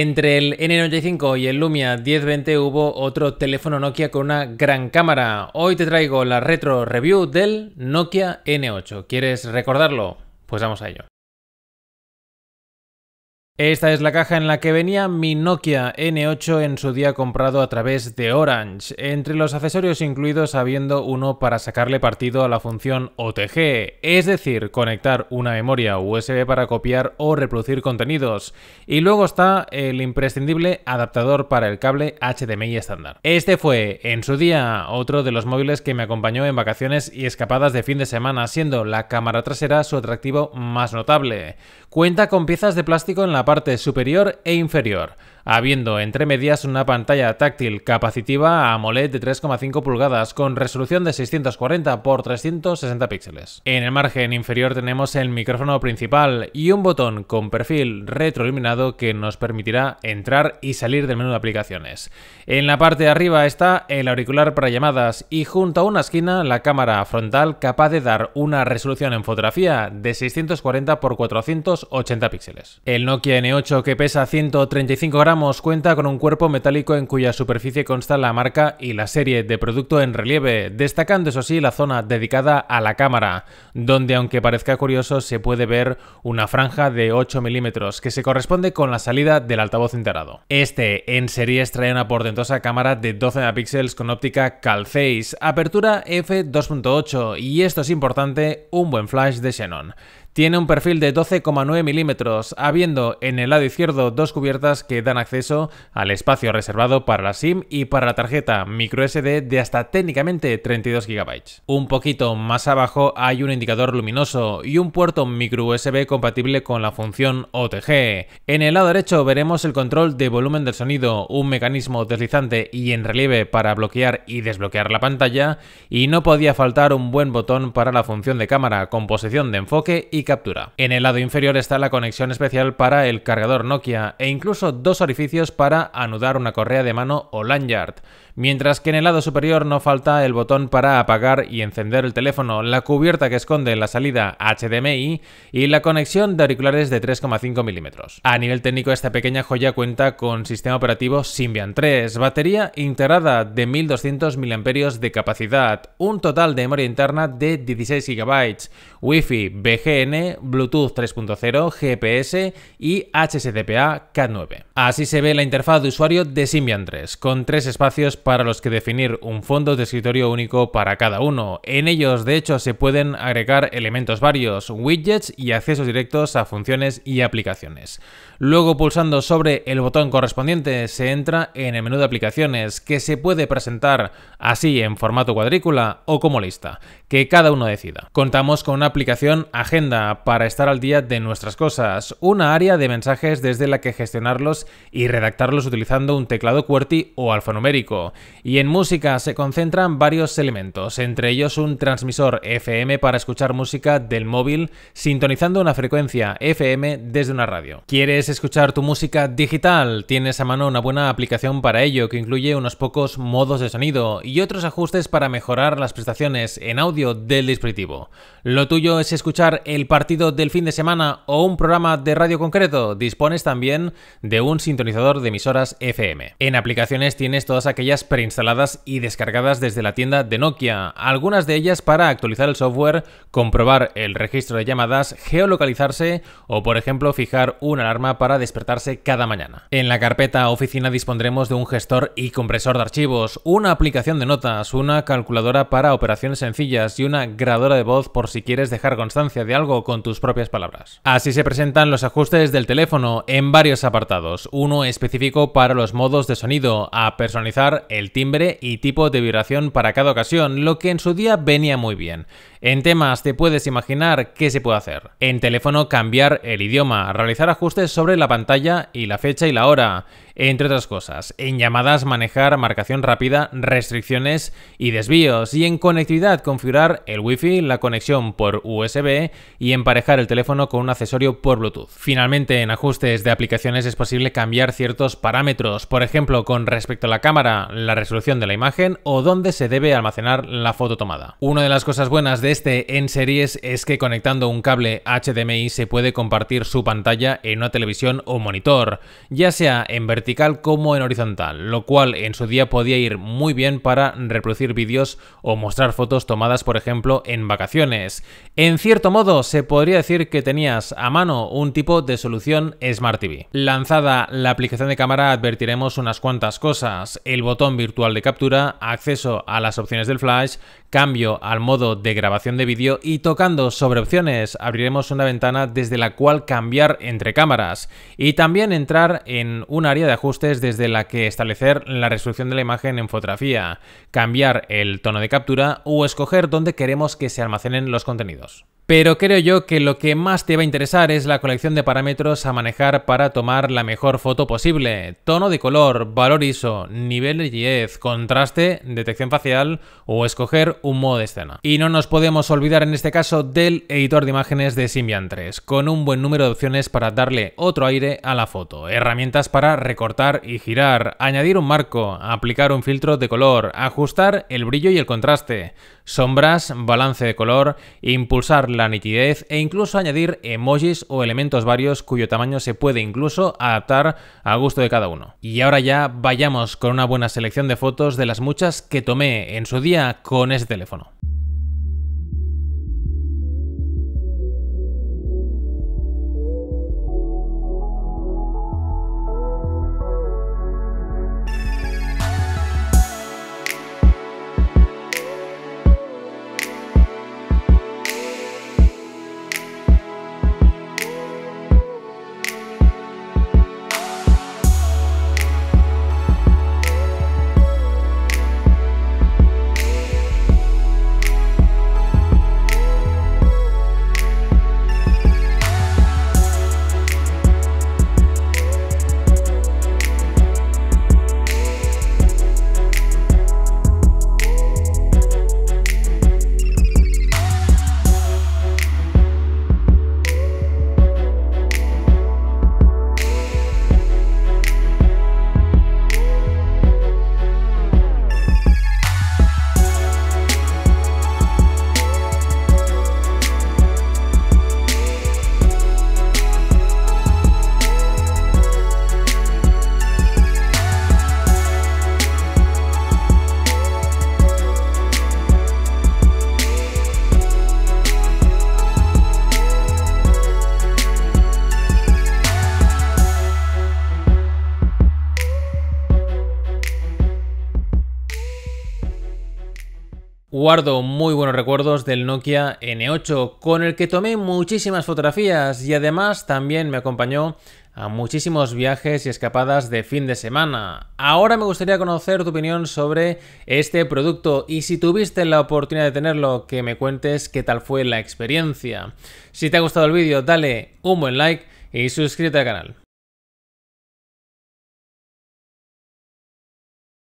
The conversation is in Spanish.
Entre el N95 y el Lumia 1020 hubo otro teléfono Nokia con una gran cámara. Hoy te traigo la retro review del Nokia N8. ¿Quieres recordarlo? Pues vamos a ello. Esta es la caja en la que venía mi Nokia N8 en su día comprado a través de Orange, entre los accesorios incluidos habiendo uno para sacarle partido a la función OTG, es decir, conectar una memoria USB para copiar o reproducir contenidos, y luego está el imprescindible adaptador para el cable HDMI estándar. Este fue, en su día, otro de los móviles que me acompañó en vacaciones y escapadas de fin de semana, siendo la cámara trasera su atractivo más notable. Cuenta con piezas de plástico en la parte superior e inferior habiendo entre medias una pantalla táctil capacitiva AMOLED de 3,5 pulgadas con resolución de 640 x 360 píxeles. En el margen inferior tenemos el micrófono principal y un botón con perfil retroiluminado que nos permitirá entrar y salir del menú de aplicaciones. En la parte de arriba está el auricular para llamadas y junto a una esquina la cámara frontal capaz de dar una resolución en fotografía de 640 x 480 píxeles. El Nokia N8 que pesa 135 gramos cuenta con un cuerpo metálico en cuya superficie consta la marca y la serie de producto en relieve, destacando eso sí la zona dedicada a la cámara, donde aunque parezca curioso se puede ver una franja de 8 milímetros que se corresponde con la salida del altavoz integrado. Este en series trae una portentosa cámara de 12 megapíxeles con óptica Calface, apertura f2.8 y esto es importante, un buen flash de Xenon. Tiene un perfil de 12,9 milímetros, habiendo en el lado izquierdo dos cubiertas que dan acceso al espacio reservado para la SIM y para la tarjeta microSD de hasta técnicamente 32 GB. Un poquito más abajo hay un indicador luminoso y un puerto micro USB compatible con la función OTG. En el lado derecho veremos el control de volumen del sonido, un mecanismo deslizante y en relieve para bloquear y desbloquear la pantalla, y no podía faltar un buen botón para la función de cámara, composición de enfoque y captura. En el lado inferior está la conexión especial para el cargador Nokia e incluso dos orificios para anudar una correa de mano o lanyard, mientras que en el lado superior no falta el botón para apagar y encender el teléfono, la cubierta que esconde la salida HDMI y la conexión de auriculares de 3,5 milímetros. A nivel técnico, esta pequeña joya cuenta con sistema operativo Symbian 3, batería integrada de 1200 mAh de capacidad, un total de memoria interna de 16 GB, Wi-Fi, BGN, Bluetooth 3.0, GPS y HSDPA k 9. Así se ve la interfaz de usuario de Symbian 3, con tres espacios para los que definir un fondo de escritorio único para cada uno. En ellos, de hecho, se pueden agregar elementos varios, widgets y accesos directos a funciones y aplicaciones. Luego, pulsando sobre el botón correspondiente, se entra en el menú de aplicaciones, que se puede presentar así en formato cuadrícula o como lista, que cada uno decida. Contamos con una aplicación Agenda para estar al día de nuestras cosas, una área de mensajes desde la que gestionarlos y redactarlos utilizando un teclado QWERTY o alfanumérico y en música se concentran varios elementos, entre ellos un transmisor FM para escuchar música del móvil sintonizando una frecuencia FM desde una radio. ¿Quieres escuchar tu música digital? Tienes a mano una buena aplicación para ello que incluye unos pocos modos de sonido y otros ajustes para mejorar las prestaciones en audio del dispositivo. ¿Lo tuyo es escuchar el partido del fin de semana o un programa de radio concreto? Dispones también de un sintonizador de emisoras FM. En aplicaciones tienes todas aquellas preinstaladas y descargadas desde la tienda de Nokia, algunas de ellas para actualizar el software, comprobar el registro de llamadas, geolocalizarse o por ejemplo fijar una alarma para despertarse cada mañana. En la carpeta oficina dispondremos de un gestor y compresor de archivos, una aplicación de notas, una calculadora para operaciones sencillas y una grabadora de voz por si quieres dejar constancia de algo con tus propias palabras. Así se presentan los ajustes del teléfono en varios apartados, uno específico para los modos de sonido, a personalizar el timbre y tipo de vibración para cada ocasión, lo que en su día venía muy bien. En temas te puedes imaginar qué se puede hacer. En teléfono cambiar el idioma, realizar ajustes sobre la pantalla y la fecha y la hora, entre otras cosas. En llamadas manejar marcación rápida, restricciones y desvíos. Y en conectividad configurar el wifi, la conexión por USB y emparejar el teléfono con un accesorio por Bluetooth. Finalmente en ajustes de aplicaciones es posible cambiar ciertos parámetros, por ejemplo con respecto a la cámara, la resolución de la imagen o dónde se debe almacenar la foto tomada. Una de las cosas buenas de este en series es que conectando un cable HDMI se puede compartir su pantalla en una televisión o monitor, ya sea en vertical como en horizontal, lo cual en su día podía ir muy bien para reproducir vídeos o mostrar fotos tomadas por ejemplo en vacaciones. En cierto modo se podría decir que tenías a mano un tipo de solución Smart TV. Lanzada la aplicación de cámara advertiremos unas cuantas cosas, el botón virtual de captura, acceso a las opciones del flash, cambio al modo de grabación de vídeo y tocando sobre opciones abriremos una ventana desde la cual cambiar entre cámaras y también entrar en un área de ajustes desde la que establecer la resolución de la imagen en fotografía, cambiar el tono de captura o escoger dónde queremos que se almacenen los contenidos. Pero creo yo que lo que más te va a interesar es la colección de parámetros a manejar para tomar la mejor foto posible. Tono de color, valor ISO, nivel de luz, contraste, detección facial o escoger un modo de escena. Y no nos podemos olvidar en este caso del editor de imágenes de Symbian 3, con un buen número de opciones para darle otro aire a la foto. Herramientas para recortar y girar, añadir un marco, aplicar un filtro de color, ajustar el brillo y el contraste, sombras, balance de color, impulsar la nitidez e incluso añadir emojis o elementos varios cuyo tamaño se puede incluso adaptar a gusto de cada uno. Y ahora ya vayamos con una buena selección de fotos de las muchas que tomé en su día con este teléfono. Guardo muy buenos recuerdos del Nokia N8, con el que tomé muchísimas fotografías y además también me acompañó a muchísimos viajes y escapadas de fin de semana. Ahora me gustaría conocer tu opinión sobre este producto y si tuviste la oportunidad de tenerlo, que me cuentes qué tal fue la experiencia. Si te ha gustado el vídeo, dale un buen like y suscríbete al canal.